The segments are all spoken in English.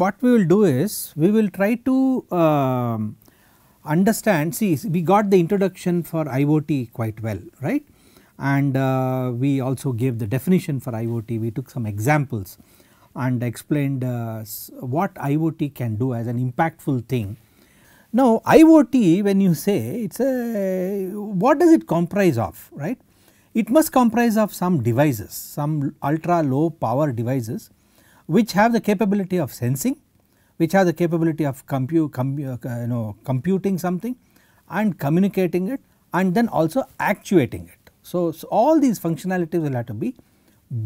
what we will do is we will try to uh, understand see we got the introduction for IoT quite well right and uh, we also gave the definition for IoT we took some examples and explained uh, what IoT can do as an impactful thing. Now IoT when you say it is a what does it comprise of right it must comprise of some devices some ultra low power devices which have the capability of sensing, which have the capability of compute com, uh, you know, computing something and communicating it and then also actuating it. So, so, all these functionalities will have to be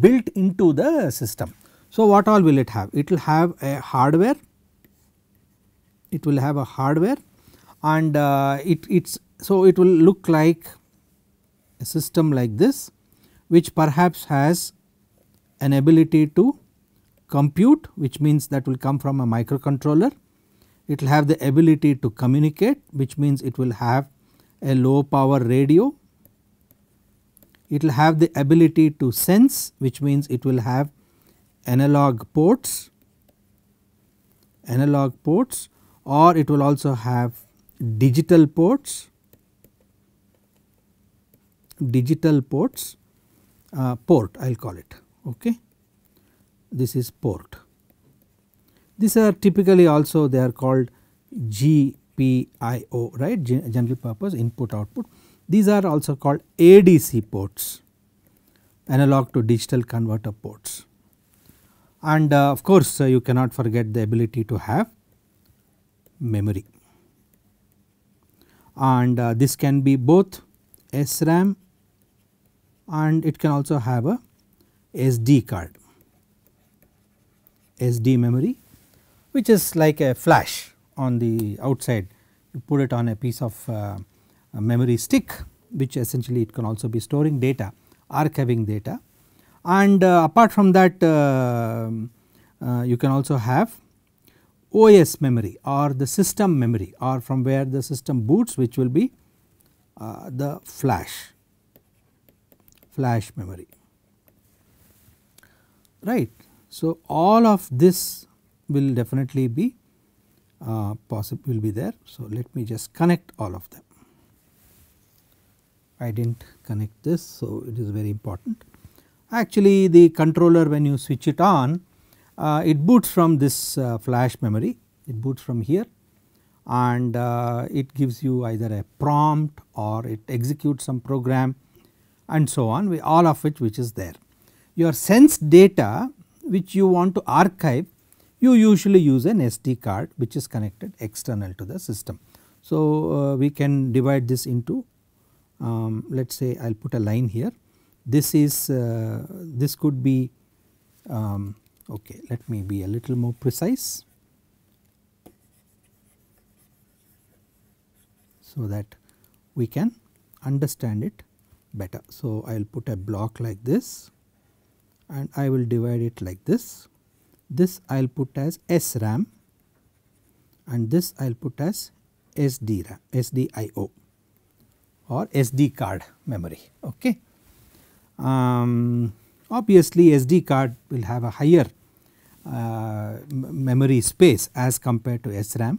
built into the system. So, what all will it have? It will have a hardware, it will have a hardware and uh, it it's so it will look like a system like this which perhaps has an ability to compute which means that will come from a microcontroller. It will have the ability to communicate which means it will have a low power radio. It will have the ability to sense which means it will have analog ports, analog ports or it will also have digital ports, digital ports uh, port I will call it. Okay this is port. These are typically also they are called GPIO right general purpose input output. These are also called ADC ports analog to digital converter ports and uh, of course uh, you cannot forget the ability to have memory and uh, this can be both SRAM and it can also have a SD card. SD memory which is like a flash on the outside you put it on a piece of uh, a memory stick which essentially it can also be storing data archiving data and uh, apart from that uh, uh you can also have OS memory or the system memory or from where the system boots which will be uh, the flash flash memory right so, all of this will definitely be uh, possible will be there. So, let me just connect all of them. I did not connect this. So, it is very important. Actually, the controller when you switch it on, uh, it boots from this uh, flash memory, it boots from here and uh, it gives you either a prompt or it executes some program and so on we all of which which is there. Your sense data which you want to archive you usually use an SD card which is connected external to the system. So, uh, we can divide this into um, let us say I will put a line here this is uh, this could be um, okay let me be a little more precise. So, that we can understand it better. So, I will put a block like this and I will divide it like this. This I will put as SRAM and this I will put as SDRAM, SDIO or SD card memory. Okay. Um, obviously, SD card will have a higher uh, memory space as compared to SRAM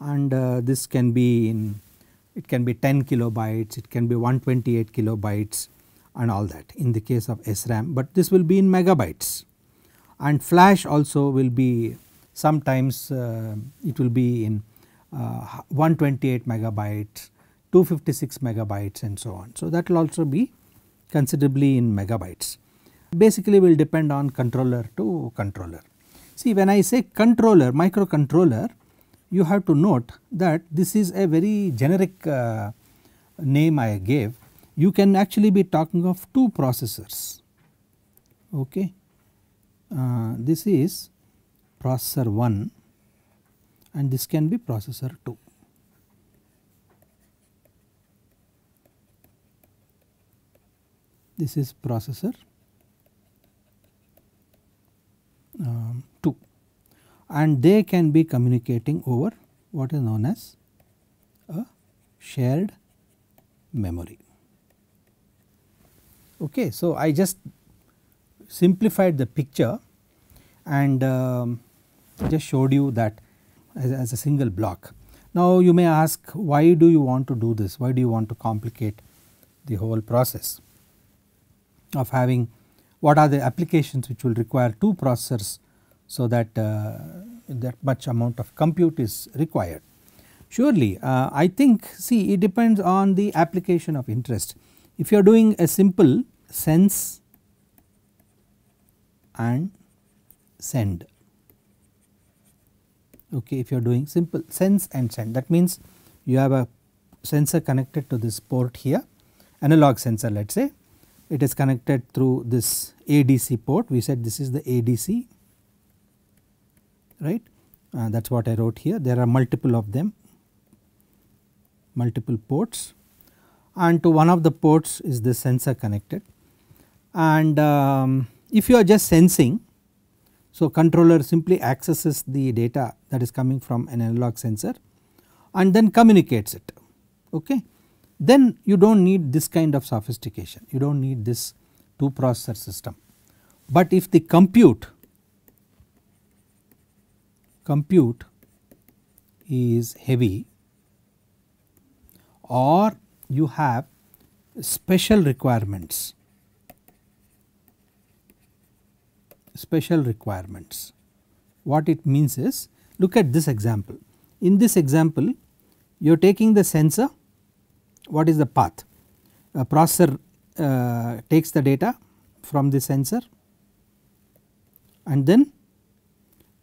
and uh, this can be in it can be 10 kilobytes, it can be 128 kilobytes and all that in the case of SRAM, but this will be in megabytes and flash also will be sometimes uh, it will be in uh, 128 megabytes, 256 megabytes and so on. So that will also be considerably in megabytes. Basically will depend on controller to controller. See when I say controller, microcontroller, you have to note that this is a very generic uh, name I gave you can actually be talking of two processors okay. Uh, this is processor 1 and this can be processor 2. This is processor um, 2 and they can be communicating over what is known as a shared memory. Okay. So, I just simplified the picture and um, just showed you that as, as, a single block. Now you may ask why do you want to do this, why do you want to complicate the whole process of having what are the applications which will require two processors so that uh, that much amount of compute is required. Surely uh, I think see it depends on the application of interest. If you are doing a simple sense and send. Okay, if you are doing simple sense and send that means you have a sensor connected to this port here analog sensor let us say it is connected through this ADC port we said this is the ADC right uh, that is what I wrote here there are multiple of them multiple ports and to one of the ports is the sensor connected and um, if you are just sensing so controller simply accesses the data that is coming from an analog sensor and then communicates it okay then you do not need this kind of sophistication you do not need this two processor system. But if the compute compute is heavy or you have special requirements special requirements. What it means is look at this example. In this example you are taking the sensor what is the path? A processor uh, takes the data from the sensor and then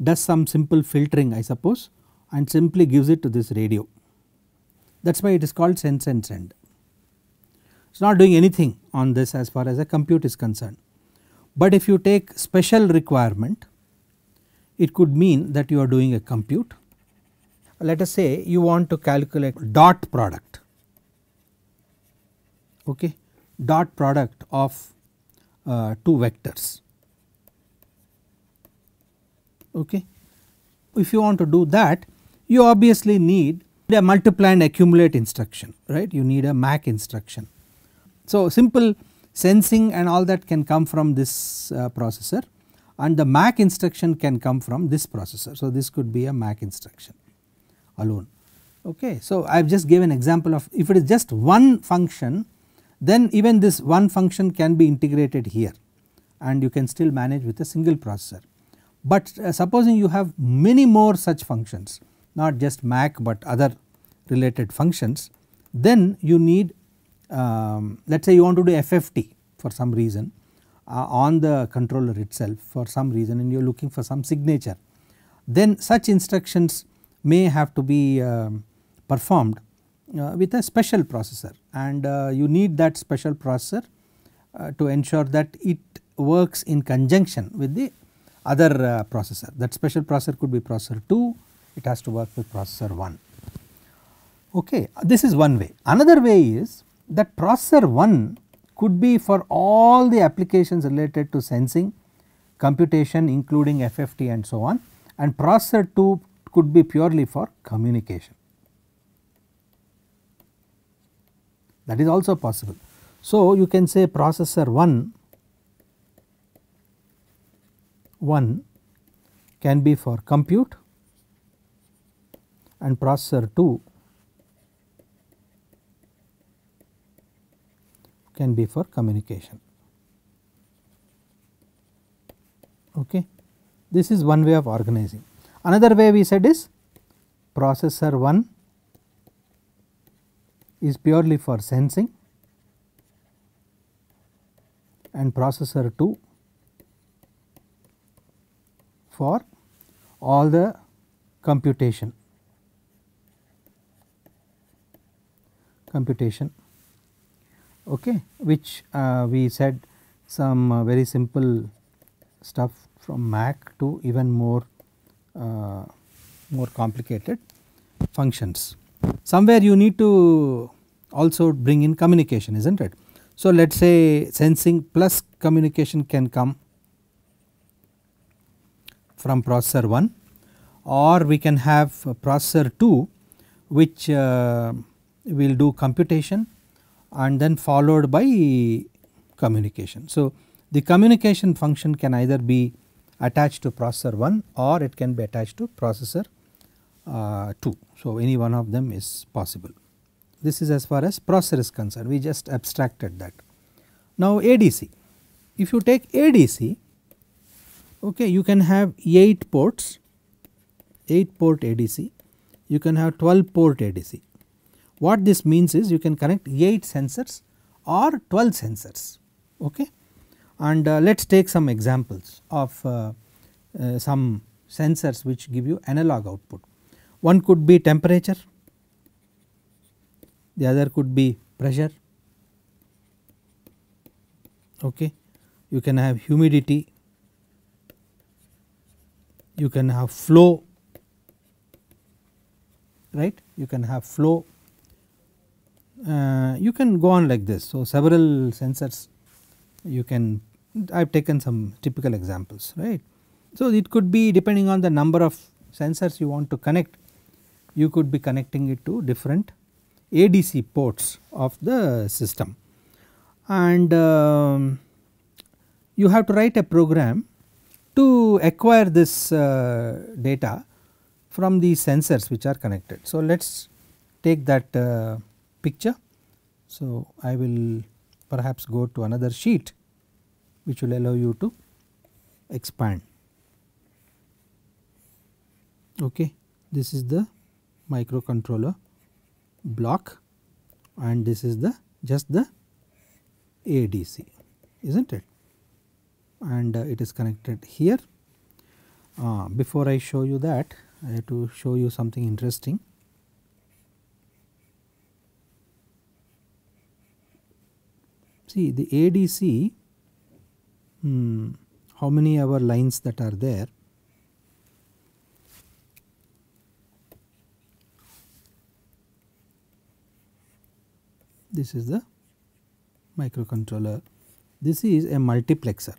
does some simple filtering I suppose and simply gives it to this radio. That is why it is called sense and send. It is not doing anything on this as far as a compute is concerned. But if you take special requirement, it could mean that you are doing a compute. Let us say you want to calculate dot product, okay, dot product of uh, two vectors. Okay. If you want to do that, you obviously need a multiply and accumulate instruction, right? You need a MAC instruction. So, simple sensing and all that can come from this uh, processor and the MAC instruction can come from this processor. So, this could be a MAC instruction alone. Okay. So, I have just given an example of if it is just one function then even this one function can be integrated here and you can still manage with a single processor. But uh, supposing you have many more such functions not just MAC but other related functions then you need um, let us say you want to do FFT for some reason uh, on the controller itself for some reason and you are looking for some signature, then such instructions may have to be uh, performed uh, with a special processor and uh, you need that special processor uh, to ensure that it works in conjunction with the other uh, processor. That special processor could be processor 2, it has to work with processor 1. Okay, this is one way. Another way is that processor 1 could be for all the applications related to sensing, computation including FFT and so on and processor 2 could be purely for communication. That is also possible. So, you can say processor 1 1 can be for compute and processor 2 can be for communication. Okay. This is one way of organizing. Another way we said is processor 1 is purely for sensing and processor 2 for all the computation computation okay, which uh, we said some uh, very simple stuff from MAC to even more uh, more complicated functions. Somewhere you need to also bring in communication is not it. So, let us say sensing plus communication can come from processor 1 or we can have processor 2 which uh, will do computation and then followed by communication. So, the communication function can either be attached to processor 1 or it can be attached to processor uh, 2. So, any one of them is possible. This is as far as processor is concerned we just abstracted that. Now, ADC if you take ADC okay you can have 8 ports 8 port ADC you can have 12 port ADC what this means is you can connect 8 sensors or 12 sensors okay. And uh, let us take some examples of uh, uh, some sensors which give you analog output. One could be temperature, the other could be pressure, okay. you can have humidity, you can have flow, right, you can have flow uh, you can go on like this. So, several sensors you can I have taken some typical examples right. So, it could be depending on the number of sensors you want to connect you could be connecting it to different ADC ports of the system and um, you have to write a program to acquire this uh, data from the sensors which are connected. So, let us take that uh, picture. So, I will perhaps go to another sheet which will allow you to expand. Okay. This is the microcontroller block and this is the just the ADC is not it and uh, it is connected here. Uh, before I show you that I have to show you something interesting. See the ADC, hmm, how many our lines that are there? This is the microcontroller, this is a multiplexer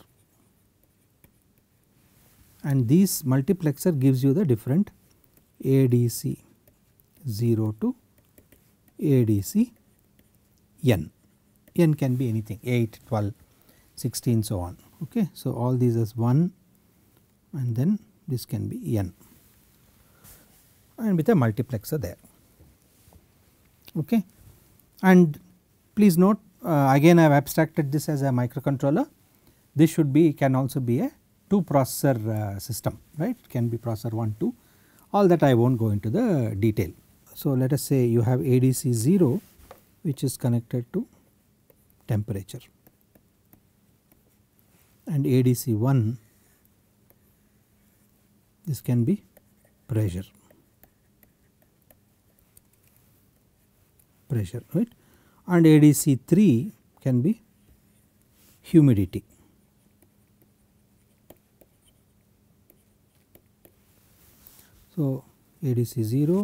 and this multiplexer gives you the different ADC 0 to ADC n n can be anything 8, 12, 16 so on ok. So, all these as 1 and then this can be n and with a multiplexer there ok. And please note uh, again I have abstracted this as a microcontroller this should be can also be a 2 processor uh, system right it can be processor 1 2 all that I will not go into the detail. So, let us say you have ADC 0 which is connected to temperature and ADC1 this can be pressure pressure right and ADC3 can be humidity so ADC0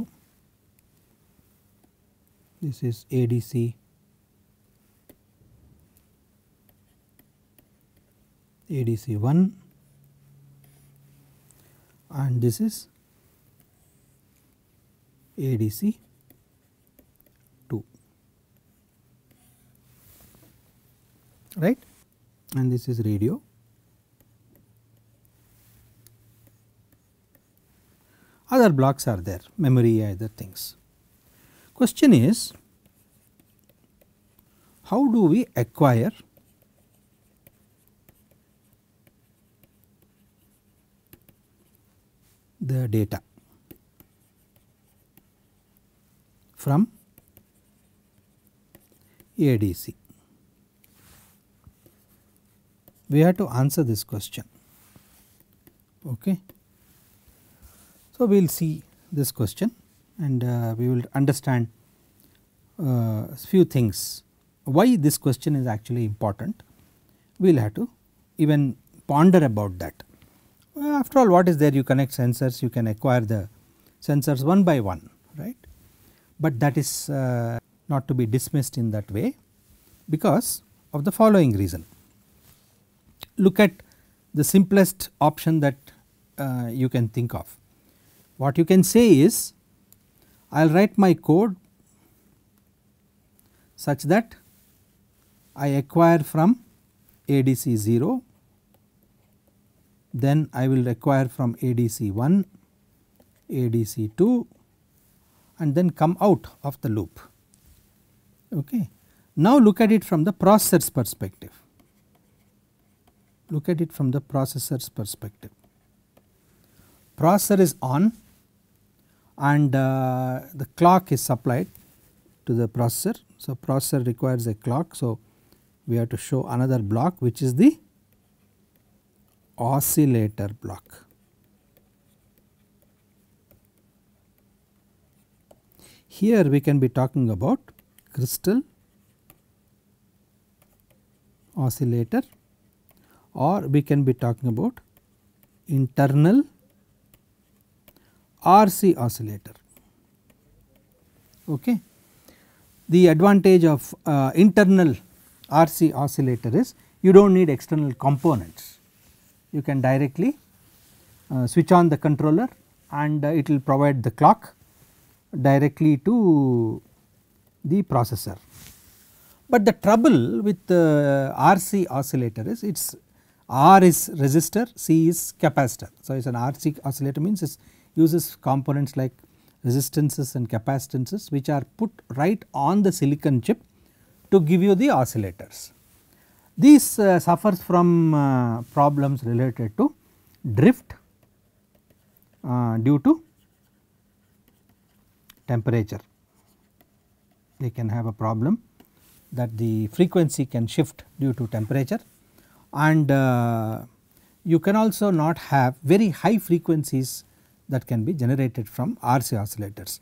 this is ADC ADC1 and this is ADC 2 right and this is radio. Other blocks are there memory other things. Question is how do we acquire the data from ADC. We have to answer this question. Okay. So, we will see this question and uh, we will understand uh, few things why this question is actually important. We will have to even ponder about that after all what is there you connect sensors you can acquire the sensors one by one right but that is uh, not to be dismissed in that way because of the following reason. Look at the simplest option that uh, you can think of. What you can say is I will write my code such that I acquire from ADC 0 then I will require from ADC1, ADC2 and then come out of the loop. Okay. Now look at it from the processor's perspective, look at it from the processor's perspective. Processor is on and uh, the clock is supplied to the processor. So, processor requires a clock. So, we have to show another block which is the oscillator block. Here we can be talking about crystal oscillator or we can be talking about internal RC oscillator. Okay. The advantage of uh, internal RC oscillator is you do not need external components you can directly uh, switch on the controller and uh, it will provide the clock directly to the processor. But the trouble with the RC oscillator is its R is resistor, C is capacitor. So, it is an RC oscillator means it uses components like resistances and capacitances which are put right on the silicon chip to give you the oscillators. These uh, suffers from uh, problems related to drift uh, due to temperature. They can have a problem that the frequency can shift due to temperature and uh, you can also not have very high frequencies that can be generated from RC oscillators.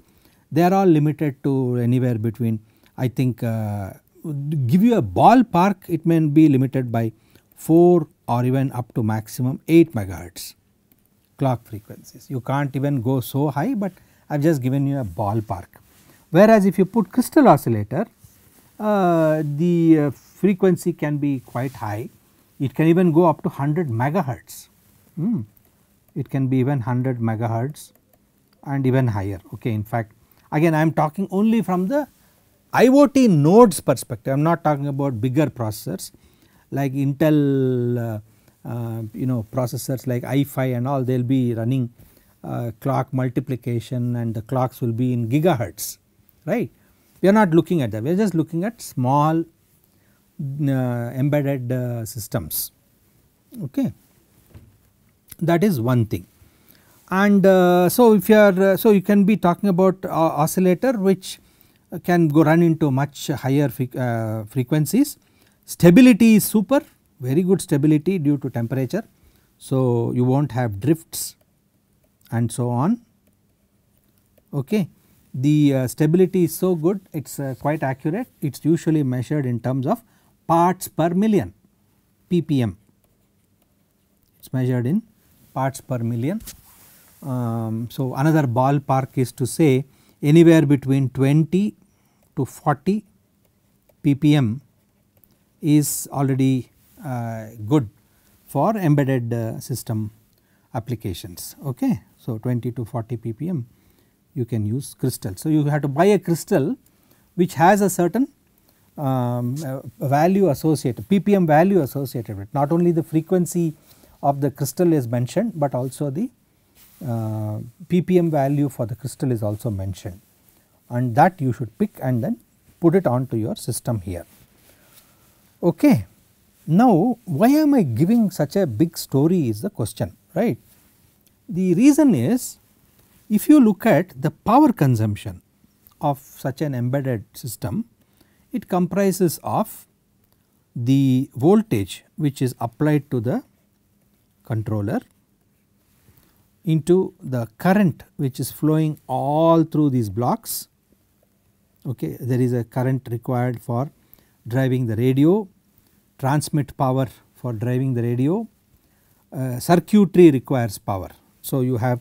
They are all limited to anywhere between I think uh, give you a ballpark it may be limited by 4 or even up to maximum 8 megahertz clock frequencies. You can't even go so high, but I have just given you a ballpark. Whereas if you put crystal oscillator, uh, the uh, frequency can be quite high. It can even go up to 100 megahertz. Hmm. It can be even 100 megahertz and even higher. Okay, in fact, again I am talking only from the IoT nodes perspective, I am not talking about bigger processors like Intel, uh, uh, you know, processors like i5 and all, they will be running uh, clock multiplication and the clocks will be in gigahertz, right. We are not looking at that, we are just looking at small uh, embedded uh, systems, okay. That is one thing. And uh, so, if you are, so you can be talking about oscillator which can go run into much higher fre uh, frequencies. Stability is super very good stability due to temperature. So, you will not have drifts and so on okay. The uh, stability is so good it is uh, quite accurate it is usually measured in terms of parts per million ppm it is measured in parts per million. Um, so, another ballpark is to say anywhere between 20 to 40 ppm is already uh, good for embedded uh, system applications okay. So 20 to 40 ppm you can use crystal. So you have to buy a crystal which has a certain um, uh, value associated ppm value associated with not only the frequency of the crystal is mentioned but also the uh, ppm value for the crystal is also mentioned and that you should pick and then put it onto your system here. Okay. Now why am I giving such a big story is the question right. The reason is if you look at the power consumption of such an embedded system it comprises of the voltage which is applied to the controller into the current which is flowing all through these blocks okay there is a current required for driving the radio transmit power for driving the radio uh, circuitry requires power so you have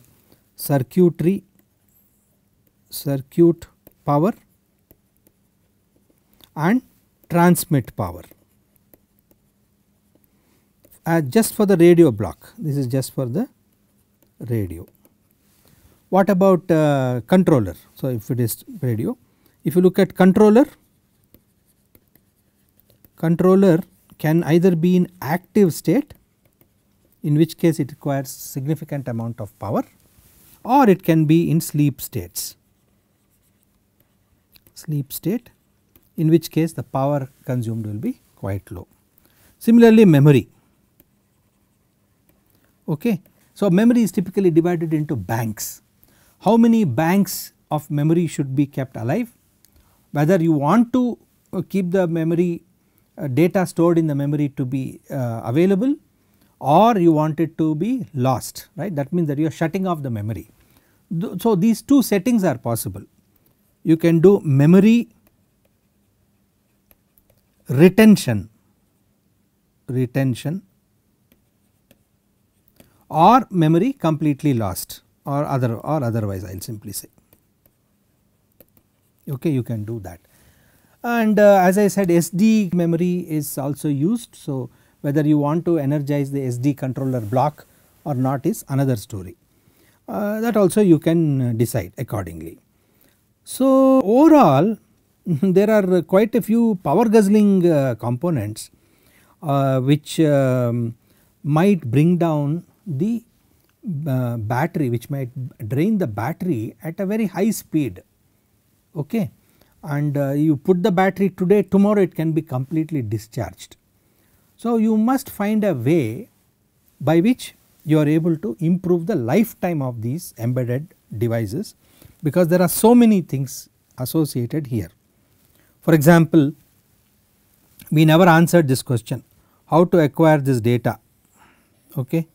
circuitry circuit power and transmit power uh, just for the radio block this is just for the radio what about uh, controller so if it is radio if you look at controller, controller can either be in active state in which case it requires significant amount of power or it can be in sleep states, sleep state in which case the power consumed will be quite low. Similarly, memory. Okay. So, memory is typically divided into banks. How many banks of memory should be kept alive? whether you want to uh, keep the memory uh, data stored in the memory to be uh, available or you want it to be lost right that means that you are shutting off the memory. So these two settings are possible you can do memory retention retention or memory completely lost or other or otherwise I will simply say okay you can do that. And uh, as I said SD memory is also used so whether you want to energize the SD controller block or not is another story uh, that also you can uh, decide accordingly. So overall there are quite a few power guzzling uh, components uh, which um, might bring down the uh, battery which might drain the battery at a very high speed okay and uh, you put the battery today tomorrow it can be completely discharged. So, you must find a way by which you are able to improve the lifetime of these embedded devices because there are so many things associated here. For example, we never answered this question how to acquire this data okay.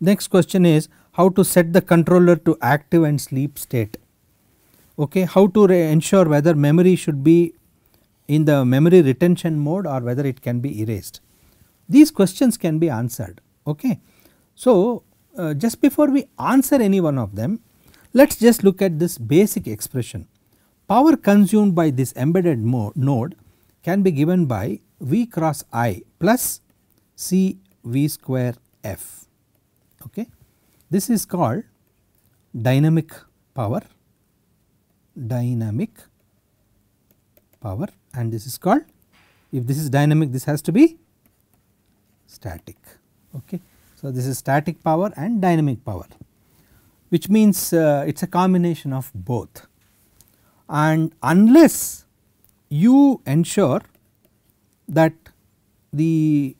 Next question is how to set the controller to active and sleep state okay how to ensure whether memory should be in the memory retention mode or whether it can be erased these questions can be answered okay so uh, just before we answer any one of them let us just look at this basic expression power consumed by this embedded mode, node can be given by v cross i plus c v square f okay this is called dynamic power dynamic power and this is called if this is dynamic this has to be static okay. So, this is static power and dynamic power which means uh, it is a combination of both and unless you ensure that the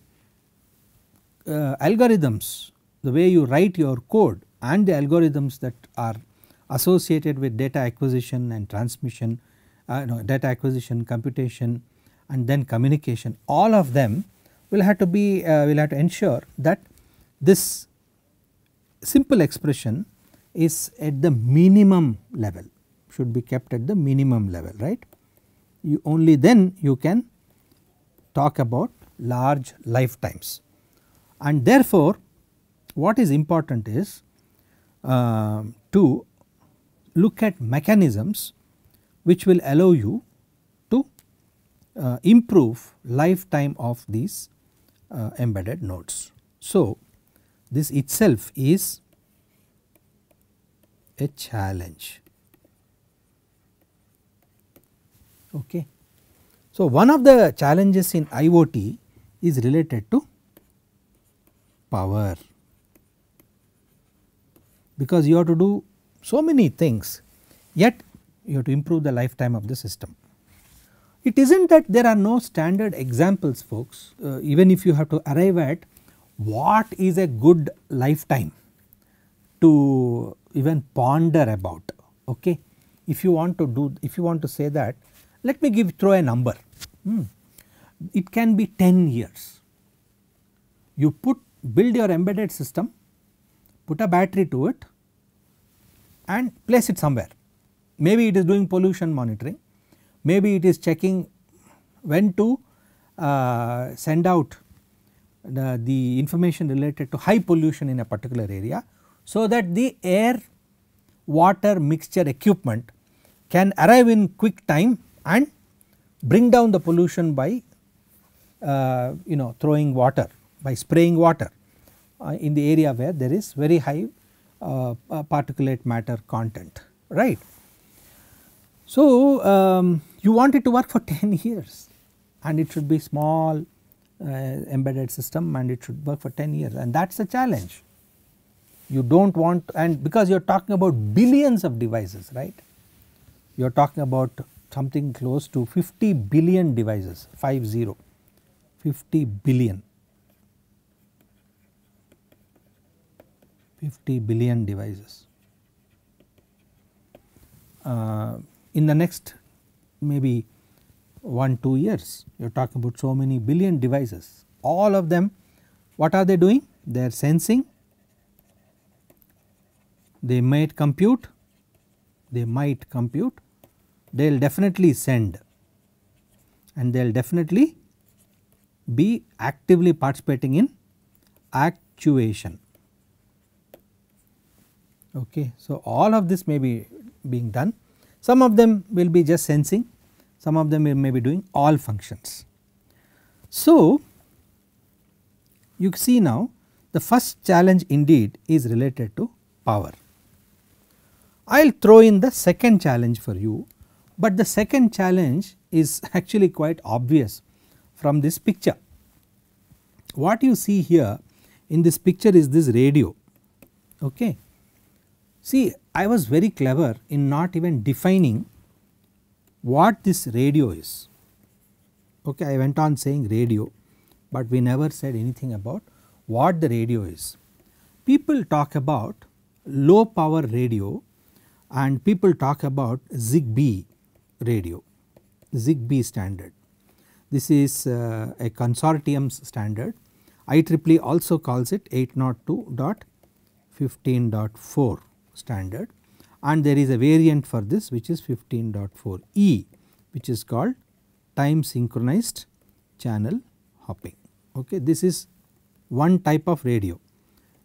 uh, algorithms the way you write your code and the algorithms that are associated with data acquisition and transmission, uh, no, data acquisition, computation and then communication all of them will have to be uh, will have to ensure that this simple expression is at the minimum level should be kept at the minimum level right. You only then you can talk about large lifetimes and therefore what is important is uh, to look at mechanisms which will allow you to uh, improve lifetime of these uh, embedded nodes. So, this itself is a challenge. Okay. So, one of the challenges in IoT is related to power because you have to do so many things yet you have to improve the lifetime of the system. It is not that there are no standard examples folks uh, even if you have to arrive at what is a good lifetime to even ponder about okay. If you want to do if you want to say that let me give throw a number hmm. it can be 10 years. You put build your embedded system put a battery to it and place it somewhere. Maybe it is doing pollution monitoring, maybe it is checking when to uh, send out the, the, information related to high pollution in a particular area so that the air water mixture equipment can arrive in quick time and bring down the pollution by uh, you know throwing water by spraying water uh, in the area where there is very high uh, uh, particulate matter content right. So, um, you want it to work for 10 years and it should be small uh, embedded system and it should work for 10 years and that is the challenge. You do not want and because you are talking about billions of devices right, you are talking about something close to 50 billion devices 50 50 billion 50 billion devices. Uh, in the next maybe 1 2 years you are talking about so many billion devices all of them what are they doing they are sensing they might compute they might compute they will definitely send and they will definitely be actively participating in actuation okay. So all of this may be being done some of them will be just sensing some of them may be doing all functions. So you see now the first challenge indeed is related to power. I will throw in the second challenge for you but the second challenge is actually quite obvious from this picture. What you see here in this picture is this radio okay See I was very clever in not even defining what this radio is. Okay, I went on saying radio but we never said anything about what the radio is. People talk about low power radio and people talk about ZigBee radio, ZigBee standard. This is uh, a consortium standard. IEEE also calls it 802.15.4 standard and there is a variant for this which is 15.4e which is called time synchronized channel hopping. Okay. This is one type of radio.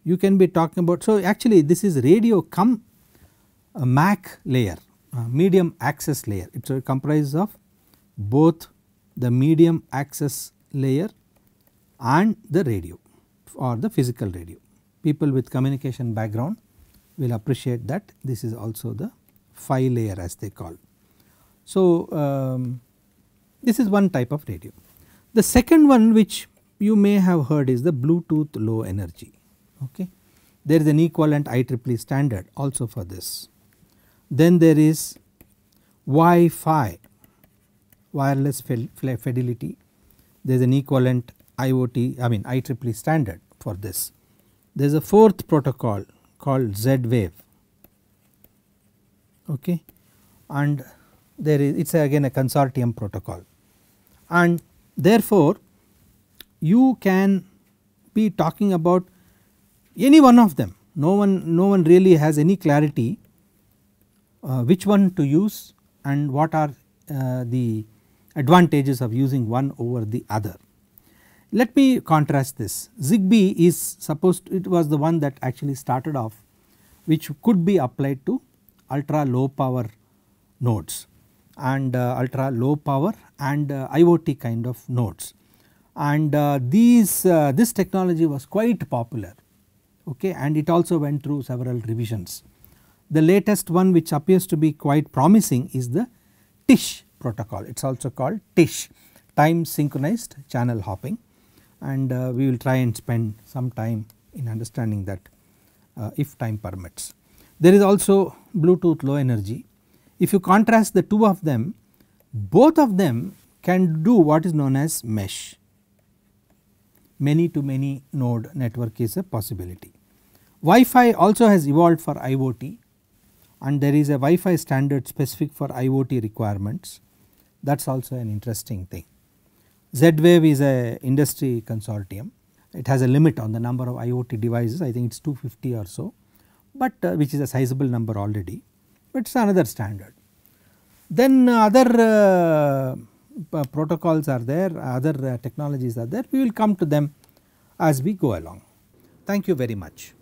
You can be talking about, so actually this is radio come a uh, MAC layer, uh, medium access layer. It comprises of both the medium access layer and the radio or the physical radio. People with communication background will appreciate that this is also the phi layer as they call. So, um, this is one type of radio. The second one which you may have heard is the Bluetooth low energy. Okay. There is an equivalent IEEE standard also for this. Then there is Wi-Fi wireless fidelity. There is an equivalent IoT I mean IEEE standard for this. There is a fourth protocol called Z wave okay and there is it is again a consortium protocol and therefore you can be talking about any one of them no one no one really has any clarity uh, which one to use and what are uh, the advantages of using one over the other. Let me contrast this ZigBee is supposed to, it was the one that actually started off which could be applied to ultra low power nodes and uh, ultra low power and uh, IoT kind of nodes and uh, these uh, this technology was quite popular okay and it also went through several revisions. The latest one which appears to be quite promising is the TISH protocol it is also called TISH time synchronized channel hopping and uh, we will try and spend some time in understanding that uh, if time permits. There is also Bluetooth low energy. If you contrast the two of them, both of them can do what is known as mesh. Many to many node network is a possibility. Wi-Fi also has evolved for IoT and there is a Wi-Fi standard specific for IoT requirements that is also an interesting thing. Z-Wave is a industry consortium. It has a limit on the number of IoT devices. I think it's 250 or so, but uh, which is a sizable number already. But it's another standard. Then uh, other uh, protocols are there, other uh, technologies are there. We will come to them as we go along. Thank you very much.